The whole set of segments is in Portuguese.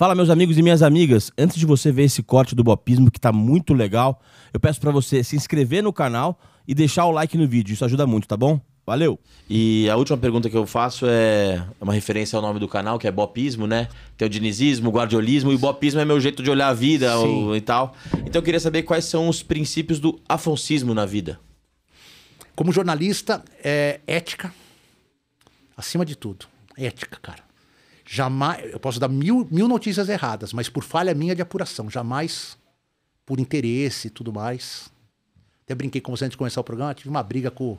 Fala, meus amigos e minhas amigas. Antes de você ver esse corte do Bopismo, que está muito legal, eu peço para você se inscrever no canal e deixar o like no vídeo. Isso ajuda muito, tá bom? Valeu! E a última pergunta que eu faço é, é uma referência ao nome do canal, que é Bopismo, né? Tem o dinizismo, guardiolismo, e Bopismo é meu jeito de olhar a vida ou e tal. Então eu queria saber quais são os princípios do afoncismo na vida. Como jornalista, é ética, acima de tudo. Ética, cara jamais. Eu posso dar mil, mil notícias erradas, mas por falha minha de apuração, jamais por interesse e tudo mais. Até brinquei com você antes de começar o programa, tive uma briga com,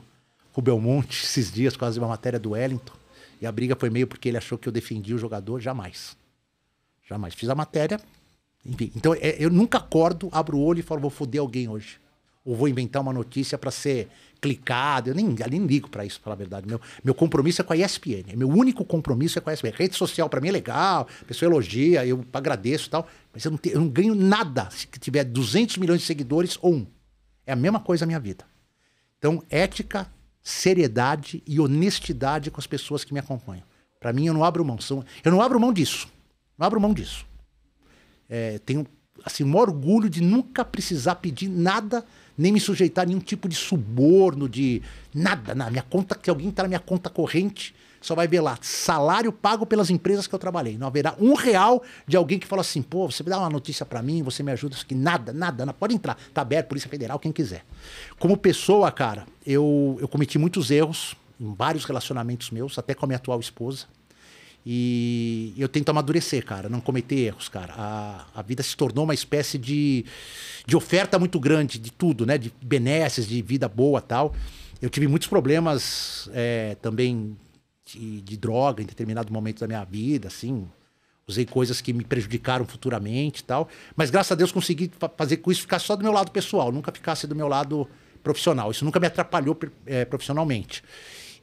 com o Belmonte esses dias, quase uma matéria do Wellington. E a briga foi meio porque ele achou que eu defendi o jogador, jamais. Jamais. Fiz a matéria, enfim. Então é, eu nunca acordo, abro o olho e falo, vou foder alguém hoje ou vou inventar uma notícia para ser clicada. Eu nem, eu nem ligo para isso, para falar a verdade. Meu, meu compromisso é com a ESPN. Meu único compromisso é com a ESPN. Rede social para mim é legal, a pessoa elogia, eu agradeço e tal, mas eu não, te, eu não ganho nada se tiver 200 milhões de seguidores ou um. É a mesma coisa a minha vida. Então, ética, seriedade e honestidade com as pessoas que me acompanham. Para mim, eu não abro mão. eu não abro mão disso. Não abro mão disso. É, tenho assim, maior orgulho de nunca precisar pedir nada, nem me sujeitar a nenhum tipo de suborno, de nada, na minha conta, que alguém está na minha conta corrente, só vai ver lá, salário pago pelas empresas que eu trabalhei. Não haverá um real de alguém que fala assim, pô, você me dá uma notícia para mim, você me ajuda, isso aqui, nada, nada, não, pode entrar, tá aberto, Polícia Federal, quem quiser. Como pessoa, cara, eu, eu cometi muitos erros em vários relacionamentos meus, até com a minha atual esposa, e eu tento amadurecer, cara, não cometer erros, cara. A, a vida se tornou uma espécie de, de oferta muito grande de tudo, né? De benesses, de vida boa tal. Eu tive muitos problemas é, também de, de, droga em determinado momento da minha vida, assim. Usei coisas que me prejudicaram futuramente e tal. Mas graças a Deus consegui fazer com isso ficar só do meu lado pessoal, nunca ficasse do meu lado profissional. Isso nunca me atrapalhou é, profissionalmente.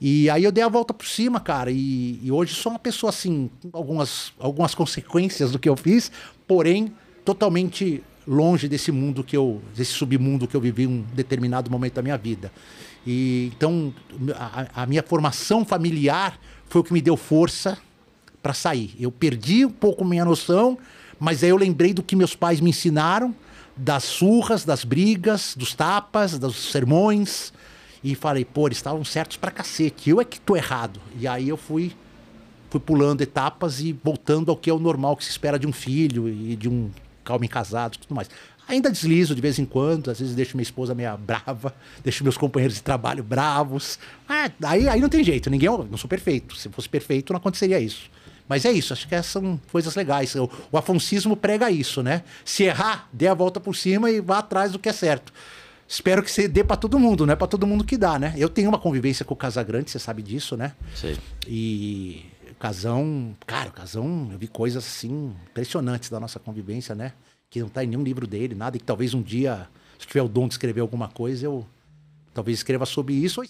E aí eu dei a volta por cima, cara. E, e hoje sou uma pessoa assim, com algumas, algumas consequências do que eu fiz, porém totalmente longe desse mundo que eu, desse submundo que eu vivi em um determinado momento da minha vida. E então a, a minha formação familiar foi o que me deu força para sair. Eu perdi um pouco minha noção, mas aí eu lembrei do que meus pais me ensinaram, das surras, das brigas, dos tapas, dos sermões, e falei, pô, eles estavam certos pra cacete, eu é que tô errado. E aí eu fui, fui pulando etapas e voltando ao que é o normal que se espera de um filho e de um calmo casado e tudo mais. Ainda deslizo de vez em quando, às vezes deixo minha esposa meia brava, deixo meus companheiros de trabalho bravos. Ah, aí, aí não tem jeito, ninguém. É não sou perfeito. Se fosse perfeito, não aconteceria isso. Mas é isso, acho que essas são coisas legais. O, o afoncismo prega isso, né? Se errar, dê a volta por cima e vá atrás do que é certo. Espero que você dê para todo mundo, não é para todo mundo que dá, né? Eu tenho uma convivência com o Casagrande, você sabe disso, né? Sim. E Casão, cara, Casão, eu vi coisas assim impressionantes da nossa convivência, né? Que não tá em nenhum livro dele, nada, e que talvez um dia, se tiver o dom de escrever alguma coisa, eu talvez escreva sobre isso.